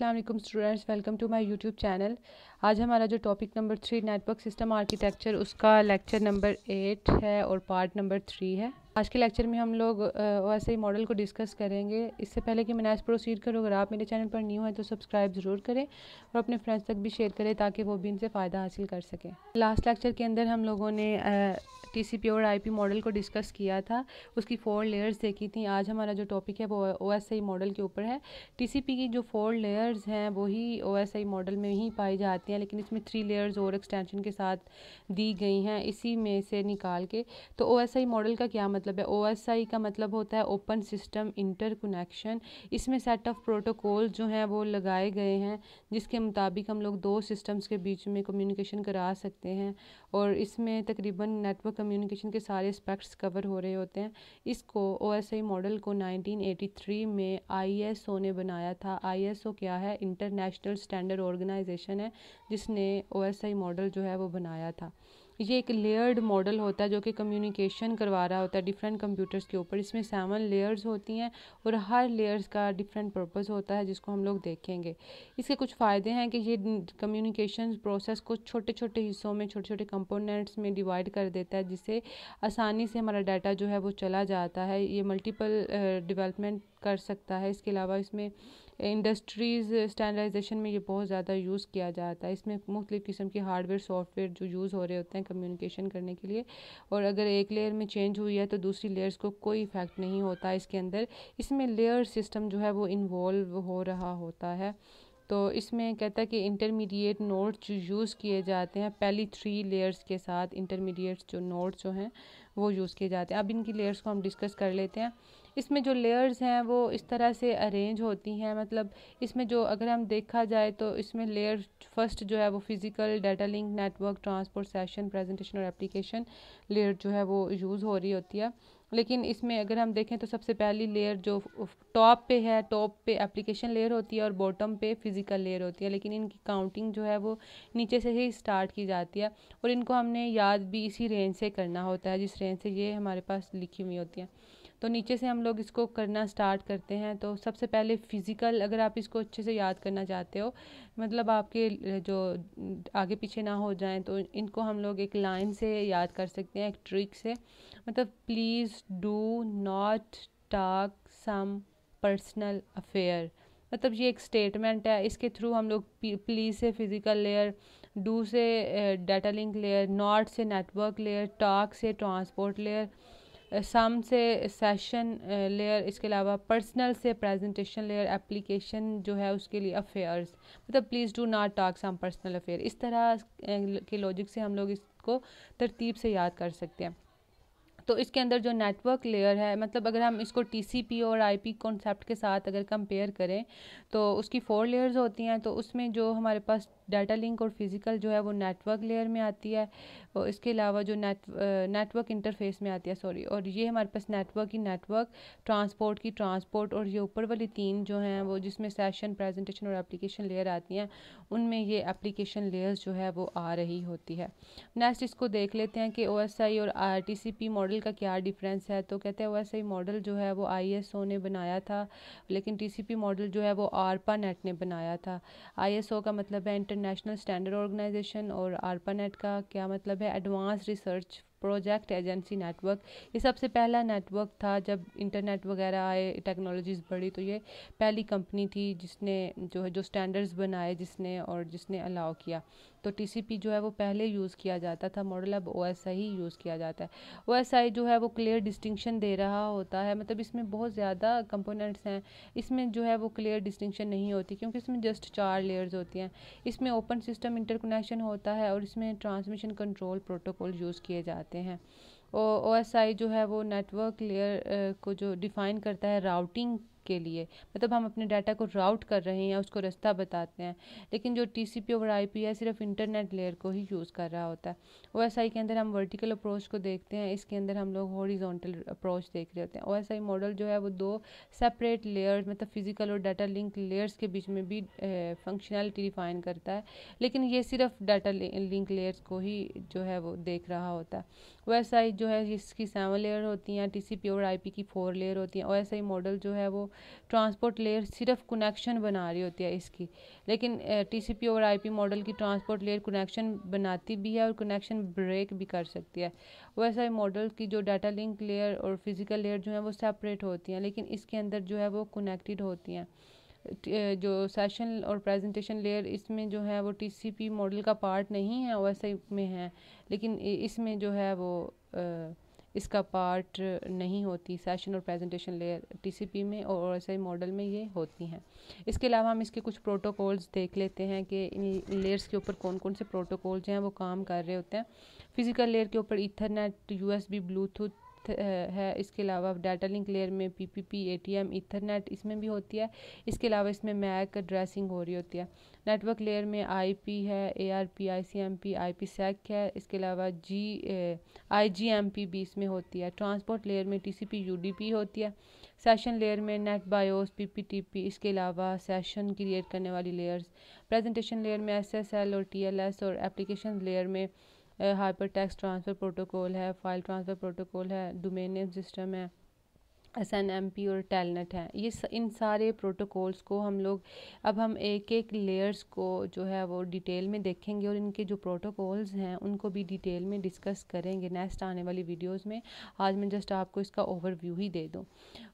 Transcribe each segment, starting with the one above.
अस्सलाम वालेकुम students welcome to my YouTube channel आज हमारा जो topic number three network system architecture उसका लेक्चर नंबर एट है और पार्ट नंबर थ्री है आज के लेक्चर में हम लोग वैसे ही मॉडल को डिस्कस करेंगे इससे पहले कि मैं आज प्रोसीड करूँ अगर आप मेरे चैनल पर न्यू हैं तो सब्सक्राइब ज़रूर करें और अपने फ्रेंड्स तक भी शेयर करें ताकि वो भी इनसे फ़ायदा हासिल कर सकें लास्ट लेक्चर के अंदर हम लोगों ने टी सी पी और आई पी मॉडल को डिस्कस किया था उसकी फ़ोर लेयर्स देखी थी आज हमारा जो टॉपिक है वो ओ एस आई मॉडल के ऊपर है टी सी पी की जो फोर लेयर्स हैं वही ओ एस आई मॉडल में ही पाई जाती हैं लेकिन इसमें थ्री लेयर्स और एक्सटेंशन के साथ दी गई हैं इसी में से निकाल के तो ओ एस आई मॉडल का क्या मतलब मतलब है ओ का मतलब होता है ओपन सिस्टम इंटर कनेक्शन इसमें सेट ऑफ प्रोटोकॉल जो हैं वो लगाए गए हैं जिसके मुताबिक हम लोग दो सिस्टम्स के बीच में कम्युनिकेशन करा सकते हैं और इसमें तकरीबन नेटवर्क कम्युनिकेशन के सारे एस्पेक्ट्स कवर हो रहे होते हैं इसको ओ मॉडल को थ्री में ओ ने बनाया था ओ क्या है इंटरनेशनल स्टैंडर्ड ऑर्गेनाइजेशन है जिसने ओ मॉडल जो है वो बनाया था ये एक लेयर्ड मॉडल होता है जो कि कम्युनिकेशन करवा रहा होता है डिफरेंट कंप्यूटर्स के ऊपर इसमें सेवन लेयर्स होती हैं और हर लेयर्स का डिफरेंट पर्पस होता है जिसको हम लोग देखेंगे इसके कुछ फ़ायदे हैं कि ये कम्युनिकेशन प्रोसेस को छोटे छोटे हिस्सों में छोटे छोटे कंपोनेंट्स में डिवाइड कर देता है जिससे आसानी से हमारा डाटा जो है वो चला जाता है ये मल्टीपल डिवेलपमेंट uh, कर सकता है इसके अलावा इसमें इंडस्ट्रीज़ स्टैंडर्डाइजेशन में ये बहुत ज़्यादा यूज़ किया जाता है इसमें मुख्तलिफ़ किस्म के हार्डवेयर सॉफ्टवेयर जो यूज़ हो रहे होते हैं कम्युनिकेशन करने के लिए और अगर एक लेयर में चेंज हुई है तो दूसरी लेयर्स को कोई इफ़ेक्ट नहीं होता इसके अंदर इसमें लेयर सिस्टम जो है वो इन्वॉल्व हो रहा होता है तो इसमें कहता है कि इंटरमीडिएट नोट्स जो यूज़ किए जाते हैं पहली थ्री लेयर्स के साथ इंटरमीडिएट्स जो नोट्स जो हैं वो यूज़ किए जाते हैं अब इनकी लेयर्स को हम डिस्कस कर लेते हैं इसमें जो लेयर्स हैं वो इस तरह से अरेंज होती हैं मतलब इसमें जो अगर हम देखा जाए तो इसमें लेयर फर्स्ट जो है वो physical data link network transport session presentation और एप्लीकेशन लेयर जो है वो यूज़ हो रही होती है लेकिन इसमें अगर हम देखें तो सबसे पहली लेयर जो टॉप पे है टॉप पे एप्लीकेशन लेयर होती है और बॉटम पे फिज़िकल लेयर होती है लेकिन इनकी काउंटिंग जो है वो नीचे से ही स्टार्ट की जाती है और इनको हमने याद भी इसी रेंज से करना होता है जिस रेंज से ये हमारे पास लिखी हुई होती हैं तो नीचे से हम लोग इसको करना स्टार्ट करते हैं तो सबसे पहले फ़िज़िकल अगर आप इसको अच्छे से याद करना चाहते हो मतलब आपके जो आगे पीछे ना हो जाएं तो इनको हम लोग एक लाइन से याद कर सकते हैं एक ट्रिक से मतलब please do not talk some personal affair मतलब ये एक स्टेटमेंट है इसके थ्रू हम लोग प्लीज से फिज़िकल लेयर डू से डाटा लिंक लेयर नॉट से नेटवर्क लेयर टॉक से ट्रांसपोर्ट लेयर सम से सेशन लेयर uh, इसके अलावा पर्सनल से प्रेजेंटेशन लेयर एप्लीकेशन जो है उसके लिए अफेयर्स मतलब please do not talk some personal affair इस तरह uh, के लॉजिक से हम लोग इसको तरतीब से याद कर सकते हैं तो इसके अंदर जो नेटवर्क लेयर है मतलब अगर हम इसको टीसीपी और आईपी कॉन्सेप्ट के साथ अगर कंपेयर करें तो उसकी फोर लेयर्स होती हैं तो उसमें जो हमारे पास डाटा लिंक और फिज़िकल जो है वो नेटवर्क लेयर में आती है और इसके अलावा जो नेट नेटवर्क इंटरफेस में आती है सॉरी और ये हमारे पास नेटवर्क की नेटवर्क ट्रांसपोर्ट की ट्रांसपोर्ट और ये ऊपर वाली तीन जो हैं वो जिसमें सेशन प्रेजेंटेशन और एप्लीकेशन लेयर आती हैं उनमें ये एप्लीकेशन लेयर्स जो है वो आ रही होती है नेक्स्ट इसको देख लेते हैं कि ओ और आर मॉडल मॉडल का क्या डिफरेंस है तो कहते हैं वैसे ही मॉडल जो है वो आईएसओ ने बनाया था लेकिन टीसीपी मॉडल जो है वो आरपा नेट ने बनाया था आईएसओ का मतलब है इंटरनेशनल स्टैंडर्ड ऑर्गेनाइजेशन और आरपा नेट का क्या मतलब है advance research project agency network ये सबसे पहला नेटवर्क था जब इंटरनेट वगैरह आए टेक्नोलॉजीज़ बढ़ी तो ये पहली कंपनी थी जिसने जो है जो स्टैंडर्ड्स बनाए जिसने और जिसने अलाउ किया तो टीसीपी जो है वो पहले यूज़ किया जाता था मॉडल अब ओएसआई ही यूज़ किया जाता है ओएसआई जो है वो क्लियर डिस्टिंक्शन दे रहा होता है मतलब इसमें बहुत ज़्यादा कंपोनेंट्स हैं इसमें जो है वो क्लियर डिस्टिंक्शन नहीं होती क्योंकि इसमें जस्ट चार लेयर्स होती हैं इसमें ओपन सिस्टम इंटरकनेक्शन होता है और इसमें ट्रांसमिशन कंट्रोल प्रोटोकॉल यूज़ किए जाते हैं जाते हैं ओ एस आई जो है वो नेटवर्क लेयर को जो डिफ़ाइन करता है राउटिंग के लिए मतलब हम अपने डाटा को राउट कर रहे हैं उसको रास्ता बताते हैं लेकिन जो T C P over I P है सिर्फ इंटरनेट लेयर को ही यूज़ कर रहा होता है ओ एस आई के अंदर हम वर्टिकल अप्रोच को देखते हैं इसके अंदर हम लोग हॉरिजॉन्टल अप्रोच देख रहे होते हैं ओ एस आई मॉडल जो है वो दो सेपरेट लेयर्स मतलब फ़िज़िकल और डाटा लिंक लेयर्स के बीच में भी फंक्शनैलिटी डिफ़ाइन करता है लेकिन ये सिर्फ डाटा लिंक लेयर्स को ही जो है वो देख रहा होता है वैसा आई जो है इसकी सेवन लेयर होती हैं टी सी पी और पी की फोर लेयर होती हैं वैसा ही मॉडल जो है वो ट्रांसपोर्ट लेयर सिर्फ कनेक्शन बना रही होती है इसकी लेकिन टी सी पी और पी मॉडल की ट्रांसपोर्ट लेयर कनेक्शन बनाती भी है और कनेक्शन ब्रेक भी कर सकती है वैसा ही मॉडल की जो डाटा लिंक लेयर और फिज़िकल लेयर जो है वो सेपरेट होती हैं लेकिन इसके अंदर जो है वो कनेक्टेड होती हैं जो सेशन और प्रेजेंटेशन लेयर इसमें जो है वो टीसीपी मॉडल का पार्ट नहीं है वैसे में है लेकिन इसमें जो है वो इसका पार्ट नहीं होती सेशन और प्रेजेंटेशन लेयर टीसीपी में और ऐसे मॉडल में ये होती हैं इसके अलावा हम इसके कुछ प्रोटोकॉल्स देख लेते हैं कि इन लेयर्स के ऊपर कौन कौन से प्रोटोकॉल्स हैं वो काम कर रहे होते हैं फिज़िकल लेयर के ऊपर इथरनेट यूएसबी ब्लूटूथ है इसके अलावा डाटा लिंक लेयर में P P P A T M ethernet इसमें भी होती है इसके अलावा इसमें मैक ड्रेसिंग हो रही होती है नेटवर्क लेयर में आई पी है A R P I C M P I P sec है इसके अलावा जी आई जी एम पी भी इसमें होती है ट्रांसपोर्ट लेयर में T C P U D P होती है सेशन लेयर में NetBIOS P P T P इसके अलावा सेशन क्रिएट करने वाली लेयर्स प्रेजेंटेशन लेयर में एस एस एल और टी एल एस और एप्लीकेशन लेयर में हाइपर टेक्स्ट ट्रांसफ़र प्रोटोकॉल है फ़ाइल ट्रांसफ़र प्रोटोकॉल है डोमेन नेम सिस्टम है एस एन एम पी और टेलनेट हैं ये स, इन सारे प्रोटोकॉल्स को हम लोग अब हम एक एक लेयर्स को जो है वो डिटेल में देखेंगे और इनके जो प्रोटोकॉल्स हैं उनको भी डिटेल में डिस्कस करेंगे नेक्स्ट आने वाली वीडियोस में आज मैं जस्ट आपको इसका ओवरव्यू ही दे दूँ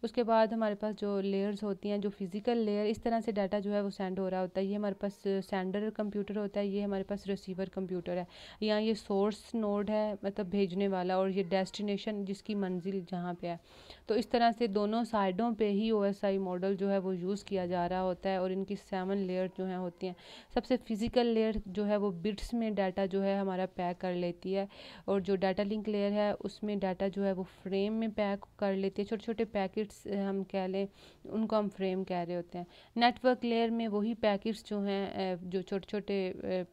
उसके बाद हमारे पास जो लेयर्स होती हैं जो फिज़िकल लेयर इस तरह से डाटा जो है वो सेंड हो रहा होता है ये हमारे पास सेंडर कंप्यूटर होता है ये हमारे पास रिसीवर कंप्यूटर है यहाँ ये सोर्स नोड है मतलब भेजने वाला और ये डेस्टिनेशन जिसकी मंजिल जहाँ पर है तो इस तरह तरह से दोनों साइडों पे ही ओएसआई मॉडल जो है वो यूज़ किया जा रहा होता है और इनकी सेवन लेयर जो हैं होती हैं सबसे फिज़िकल लेयर जो है वो बिट्स में डाटा जो है हमारा पैक कर लेती है और जो डाटा लिंक लेयर है उसमें डाटा जो है वो फ्रेम में पैक कर लेती है छोटे छोटे पैकेट्स हम कह लें उनको हम फ्रेम कह रहे होते हैं नेटवर्क लेयर में वही पैकेट्स जो हैं जो छोटे छोटे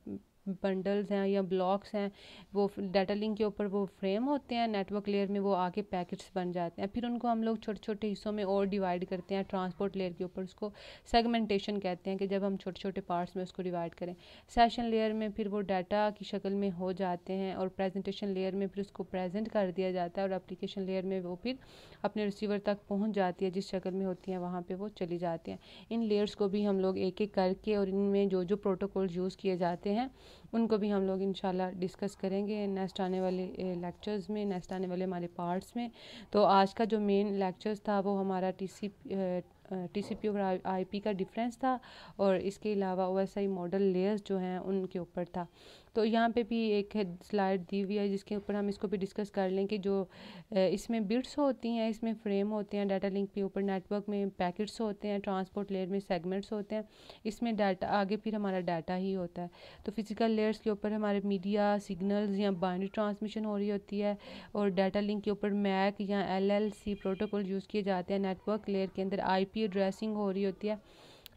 बंडल्स हैं या ब्लॉक्स हैं वो डाटा लिंक के ऊपर वो फ्रेम होते हैं नेटवर्क लेयर में वो आके पैकेट्स बन जाते हैं फिर उनको हम लोग छोटे छोटे हिस्सों में और डिवाइड करते हैं ट्रांसपोर्ट लेयर के ऊपर उसको सेगमेंटेशन कहते हैं कि जब हम छोटे छोटे पार्ट्स में उसको डिवाइड करें सेशन लेयर में फिर वो डाटा की शक्ल में हो जाते हैं और प्रेजेंटेशन लेयर में फिर उसको प्रेजेंट कर दिया जाता है और अप्लीकेशन लेयर में वो फिर अपने रिसीवर तक पहुँच जाती है जिस शक्ल में होती है वहाँ पर वो चली जाती हैं इन लेयर्स को भी हम लोग एक एक करके और इनमें जो जो प्रोटोकॉल यूज़ किए जाते हैं उनको भी हम लोग इन डिस्कस करेंगे नेक्स्ट आने वाले लेक्चर्स में नेक्स्ट आने वाले हमारे पार्ट्स में तो आज का जो मेन लेक्चर्स था वो हमारा T C T C P और आई पी का डिफरेंस था और इसके अलावा O S I model layers जो हैं उनके ऊपर था तो यहाँ पे भी एक है स्लाइड दी हुई है जिसके ऊपर हम इसको भी डिस्कस कर लें कि जो इसमें बिट्स होती हैं इसमें फ्रेम होते हैं डाटा लिंक के ऊपर नेटवर्क में पैकेट्स होते हैं ट्रांसपोर्ट लेयर में सेगमेंट्स होते हैं इसमें डाटा आगे फिर हमारा डाटा ही होता है तो फिज़िकल लेयर्स के ऊपर हमारे मीडिया सिग्नल्स या बाइंड ट्रांसमिशन हो रही होती है और डाटा लिंक के ऊपर मैक या एल प्रोटोकॉल यूज़ किए जाते हैं नेटवर्क लेयर के अंदर आई एड्रेसिंग हो रही होती है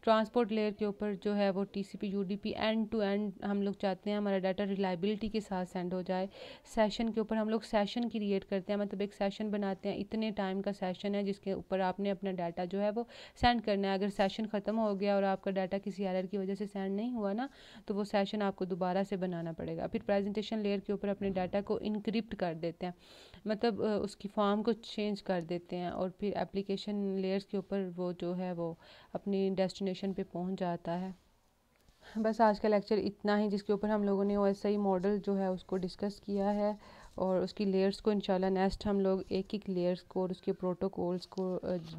ट्रांसपोर्ट लेयर के ऊपर जो है वो T C P U D P end to end हम लोग चाहते हैं हमारा डाटा रिलायबिलिटी के साथ सेंड हो जाए सेशन के ऊपर हम लोग सेशन क्रिएट करते हैं मतलब एक सेशन बनाते हैं इतने टाइम का सेशन है जिसके ऊपर आपने अपना डाटा जो है वो सेंड करना है अगर सेशन ख़त्म हो गया और आपका डाटा किसी एरर की वजह से सेंड नहीं हुआ ना तो वो सेशन आपको दोबारा से बनाना पड़ेगा फिर प्रेजेंटेशन लेयर के ऊपर अपने डाटा को इनक्रिप्ट कर देते हैं मतलब उसकी फॉर्म को चेंज कर देते हैं और फिर एप्लीकेशन लेयर्स के ऊपर वो जो है वो अपनी डेस्टिनेशन डेस्टिनेशन पे पहुंच जाता है बस आज का लेक्चर इतना ही जिसके ऊपर हम लोगों ने ओ एस आई मॉडल जो है उसको डिस्कस किया है और उसकी लेयर्स को इंशाल्लाह नेक्स्ट हम लोग एक एक लेयर्स को और उसके प्रोटोकॉल्स को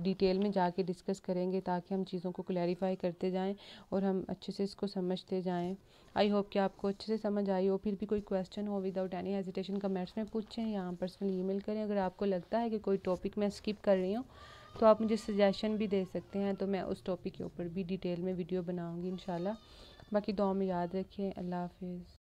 डिटेल में जाके डिस्कस करेंगे ताकि हम चीज़ों को क्लैरिफाई करते जाएं और हम अच्छे से इसको समझते जाएं आई होप कि आपको अच्छे से समझ आई हो फिर भी कोई क्वेश्चन हो विदाउट एनी हेजिटेशन कमेंट्स में पूछें या हम पर्सनली मेल करें अगर आपको लगता है कि कोई टॉपिक मैं स्किप कर रही हूँ तो आप मुझे सजेशन भी दे सकते हैं तो मैं उस टॉपिक के ऊपर भी डिटेल में वीडियो बनाऊँगी इन बाकी दो में याद रखें अल्लाह हाफिज़